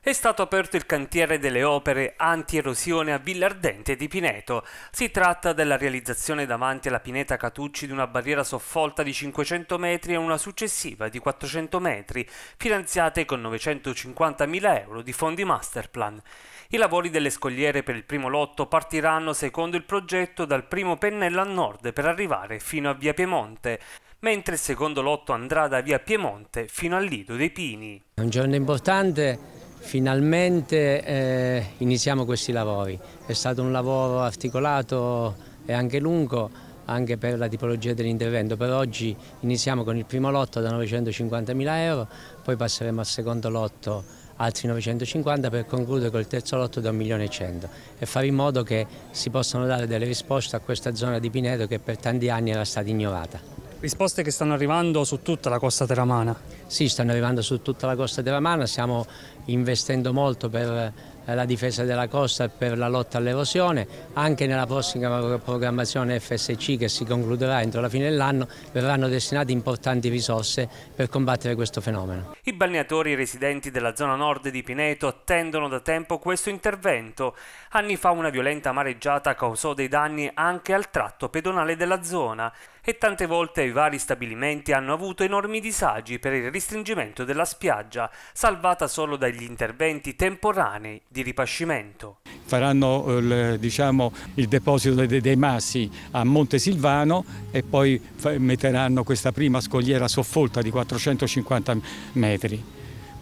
È stato aperto il cantiere delle opere anti-erosione a Villardente di Pineto. Si tratta della realizzazione davanti alla Pineta Catucci di una barriera soffolta di 500 metri e una successiva di 400 metri, finanziate con 950.000 euro di fondi masterplan. I lavori delle scogliere per il primo lotto partiranno secondo il progetto dal primo pennello a nord per arrivare fino a Via Piemonte mentre il secondo lotto andrà da via Piemonte fino al Lido dei Pini. È un giorno importante Finalmente eh, iniziamo questi lavori, è stato un lavoro articolato e anche lungo, anche per la tipologia dell'intervento. Per oggi iniziamo con il primo lotto da 950.000 euro, poi passeremo al secondo lotto altri 950 per concludere col terzo lotto da 1.100.000 e fare in modo che si possano dare delle risposte a questa zona di Pineto che per tanti anni era stata ignorata. Risposte che stanno arrivando su tutta la costa teramana? Sì, stanno arrivando su tutta la costa della Marna, stiamo investendo molto per eh, la difesa della costa e per la lotta all'erosione. Anche nella prossima programmazione FSC che si concluderà entro la fine dell'anno verranno destinate importanti risorse per combattere questo fenomeno. I balneatori residenti della zona nord di Pineto attendono da tempo questo intervento. Anni fa una violenta mareggiata causò dei danni anche al tratto pedonale della zona e tante volte i vari stabilimenti hanno avuto enormi disagi per il ristringimento della spiaggia, salvata solo dagli interventi temporanei di di ripascimento. Faranno eh, il, diciamo, il deposito dei, dei massi a Monte Silvano e poi metteranno questa prima scogliera soffolta di 450 metri.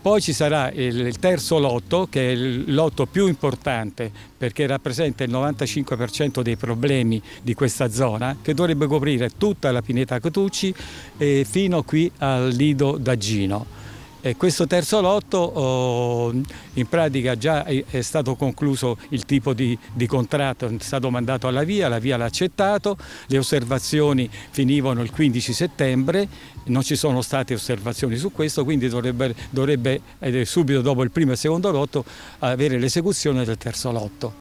Poi ci sarà il terzo lotto, che è il lotto più importante perché rappresenta il 95% dei problemi di questa zona, che dovrebbe coprire tutta la pineta Cotucci fino qui al Lido d'Agino. E questo terzo lotto oh, in pratica già è stato concluso il tipo di, di, contratto, è stato mandato alla via, la via l'ha accettato, le osservazioni finivano il 15 settembre, non ci sono state osservazioni su questo, quindi dovrebbe, dovrebbe eh, subito dopo il primo e il secondo lotto avere l'esecuzione del terzo lotto.